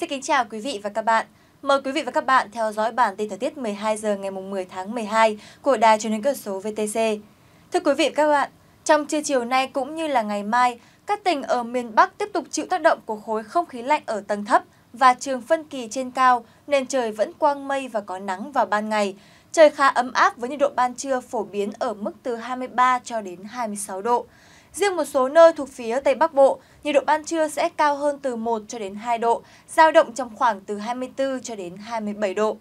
Xin kính chào quý vị và các bạn. Mời quý vị và các bạn theo dõi bản tin thời tiết 12 giờ ngày 10 tháng 12 của Đài truyền hình cơ số VTC. Thưa quý vị và các bạn, trong trưa chiều nay cũng như là ngày mai, các tỉnh ở miền Bắc tiếp tục chịu tác động của khối không khí lạnh ở tầng thấp và trường phân kỳ trên cao nên trời vẫn quang mây và có nắng vào ban ngày. Trời khá ấm áp với nhiệt độ ban trưa phổ biến ở mức từ 23 cho đến 26 độ. Riêng một số nơi thuộc phía Tây Bắc Bộ, nhiệt độ ban trưa sẽ cao hơn từ 1 cho đến 2 độ, giao động trong khoảng từ 24 cho đến 27 độ.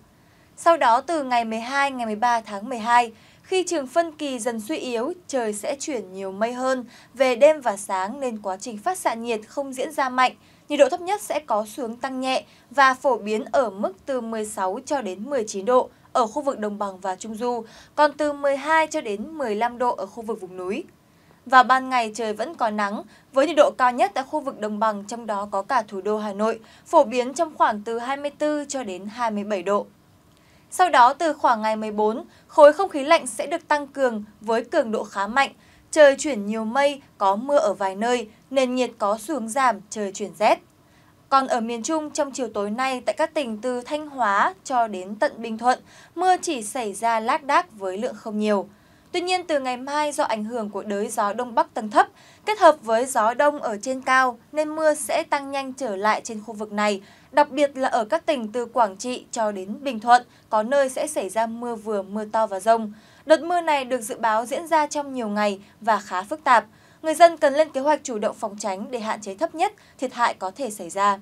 Sau đó từ ngày 12 ngày 13 tháng 12, khi trường phân kỳ dần suy yếu, trời sẽ chuyển nhiều mây hơn, về đêm và sáng nên quá trình phát xạ nhiệt không diễn ra mạnh, nhiệt độ thấp nhất sẽ có xuống tăng nhẹ và phổ biến ở mức từ 16 cho đến 19 độ ở khu vực đồng bằng và trung du, còn từ 12 cho đến 15 độ ở khu vực vùng núi và ban ngày trời vẫn có nắng, với nhiệt độ cao nhất tại khu vực đồng bằng trong đó có cả thủ đô Hà Nội, phổ biến trong khoảng từ 24 cho đến 27 độ. Sau đó từ khoảng ngày 14, khối không khí lạnh sẽ được tăng cường với cường độ khá mạnh, trời chuyển nhiều mây, có mưa ở vài nơi, nền nhiệt có xuống giảm, trời chuyển rét. Còn ở miền Trung, trong chiều tối nay tại các tỉnh từ Thanh Hóa cho đến tận Bình Thuận, mưa chỉ xảy ra lác đác với lượng không nhiều. Tuy nhiên, từ ngày mai do ảnh hưởng của đới gió đông bắc tầng thấp kết hợp với gió đông ở trên cao nên mưa sẽ tăng nhanh trở lại trên khu vực này, đặc biệt là ở các tỉnh từ Quảng Trị cho đến Bình Thuận, có nơi sẽ xảy ra mưa vừa, mưa to và rông. Đợt mưa này được dự báo diễn ra trong nhiều ngày và khá phức tạp. Người dân cần lên kế hoạch chủ động phòng tránh để hạn chế thấp nhất thiệt hại có thể xảy ra.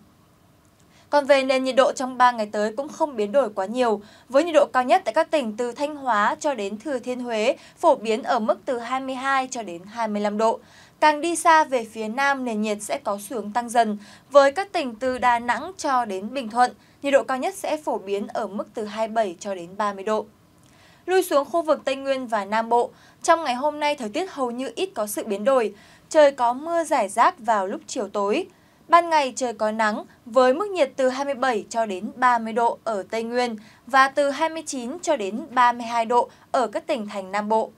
Còn về nền nhiệt độ trong 3 ngày tới cũng không biến đổi quá nhiều, với nhiệt độ cao nhất tại các tỉnh từ Thanh Hóa cho đến Thừa Thiên Huế phổ biến ở mức từ 22 cho đến 25 độ. Càng đi xa về phía nam, nền nhiệt sẽ có xu hướng tăng dần, với các tỉnh từ Đà Nẵng cho đến Bình Thuận, nhiệt độ cao nhất sẽ phổ biến ở mức từ 27 cho đến 30 độ. Lui xuống khu vực Tây Nguyên và Nam Bộ, trong ngày hôm nay thời tiết hầu như ít có sự biến đổi, trời có mưa rải rác vào lúc chiều tối. Ban ngày trời có nắng với mức nhiệt từ 27 cho đến 30 độ ở Tây Nguyên và từ 29 cho đến 32 độ ở các tỉnh thành Nam Bộ.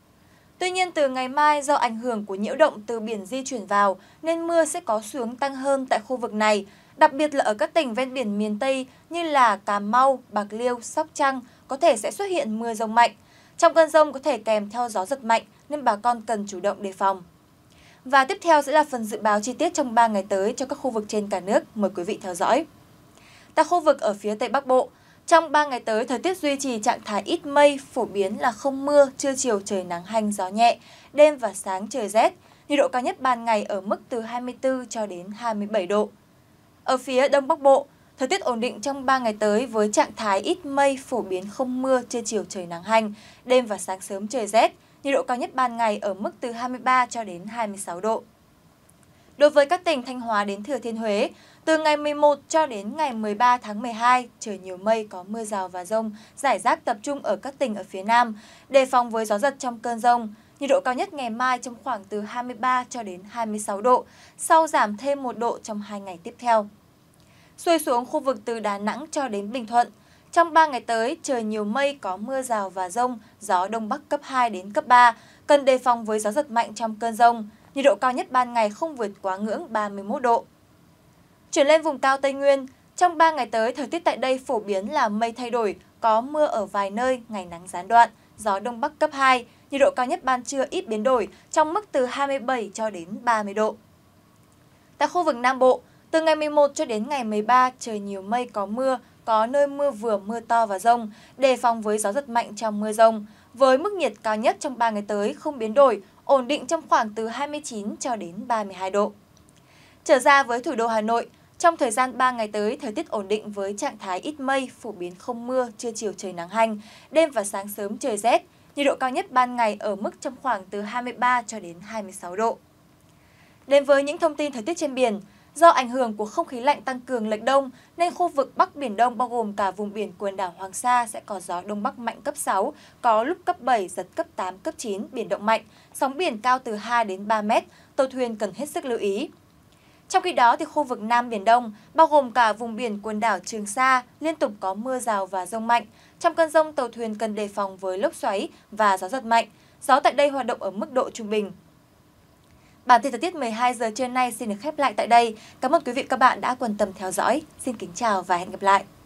Tuy nhiên từ ngày mai do ảnh hưởng của nhiễu động từ biển di chuyển vào nên mưa sẽ có xuống tăng hơn tại khu vực này, đặc biệt là ở các tỉnh ven biển miền Tây như là Cà Mau, Bạc Liêu, Sóc Trăng có thể sẽ xuất hiện mưa rông mạnh. Trong cơn rông có thể kèm theo gió giật mạnh nên bà con cần chủ động đề phòng. Và tiếp theo sẽ là phần dự báo chi tiết trong 3 ngày tới cho các khu vực trên cả nước. Mời quý vị theo dõi. Tại khu vực ở phía Tây Bắc Bộ, trong 3 ngày tới, thời tiết duy trì trạng thái ít mây, phổ biến là không mưa, trưa chiều trời nắng hanh, gió nhẹ, đêm và sáng trời rét. Nhiệt độ cao nhất ban ngày ở mức từ 24 cho đến 27 độ. Ở phía Đông Bắc Bộ, thời tiết ổn định trong 3 ngày tới với trạng thái ít mây, phổ biến không mưa, trưa chiều trời nắng hanh, đêm và sáng sớm trời rét nhiệt độ cao nhất ban ngày ở mức từ 23 cho đến 26 độ. Đối với các tỉnh Thanh Hóa đến Thừa Thiên Huế, từ ngày 11 cho đến ngày 13 tháng 12, trời nhiều mây có mưa rào và rông, giải rác tập trung ở các tỉnh ở phía Nam, đề phòng với gió giật trong cơn rông. Nhiệt độ cao nhất ngày mai trong khoảng từ 23 cho đến 26 độ, sau giảm thêm 1 độ trong 2 ngày tiếp theo. Xuôi xuống khu vực từ Đà Nẵng cho đến Bình Thuận, trong 3 ngày tới, trời nhiều mây, có mưa rào và rông, gió đông bắc cấp 2 đến cấp 3, cần đề phòng với gió giật mạnh trong cơn rông. Nhiệt độ cao nhất ban ngày không vượt quá ngưỡng 31 độ. Chuyển lên vùng cao Tây Nguyên, trong 3 ngày tới, thời tiết tại đây phổ biến là mây thay đổi, có mưa ở vài nơi, ngày nắng gián đoạn, gió đông bắc cấp 2, nhiệt độ cao nhất ban trưa ít biến đổi, trong mức từ 27 cho đến 30 độ. Tại khu vực Nam Bộ, từ ngày 11 cho đến ngày 13, trời nhiều mây có mưa, có nơi mưa vừa mưa to và rông, đề phòng với gió giật mạnh trong mưa rông. Với mức nhiệt cao nhất trong 3 ngày tới không biến đổi, ổn định trong khoảng từ 29 cho đến 32 độ. Trở ra với thủ đô Hà Nội, trong thời gian 3 ngày tới, thời tiết ổn định với trạng thái ít mây, phổ biến không mưa, trưa chiều trời nắng hanh, đêm và sáng sớm trời rét. Nhiệt độ cao nhất ban ngày ở mức trong khoảng từ 23 cho đến 26 độ. Đến với những thông tin thời tiết trên biển, Do ảnh hưởng của không khí lạnh tăng cường lệch đông, nên khu vực Bắc Biển Đông bao gồm cả vùng biển quần đảo Hoàng Sa sẽ có gió Đông Bắc mạnh cấp 6, có lúc cấp 7, giật cấp 8, cấp 9, biển động mạnh, sóng biển cao từ 2 đến 3 mét, tàu thuyền cần hết sức lưu ý. Trong khi đó, thì khu vực Nam Biển Đông, bao gồm cả vùng biển quần đảo Trường Sa, liên tục có mưa rào và rông mạnh. Trong cơn rông, tàu thuyền cần đề phòng với lốc xoáy và gió giật mạnh. Gió tại đây hoạt động ở mức độ trung bình, Bản tin thời tiết 12 giờ trưa nay xin được khép lại tại đây. Cảm ơn quý vị và các bạn đã quan tâm theo dõi. Xin kính chào và hẹn gặp lại.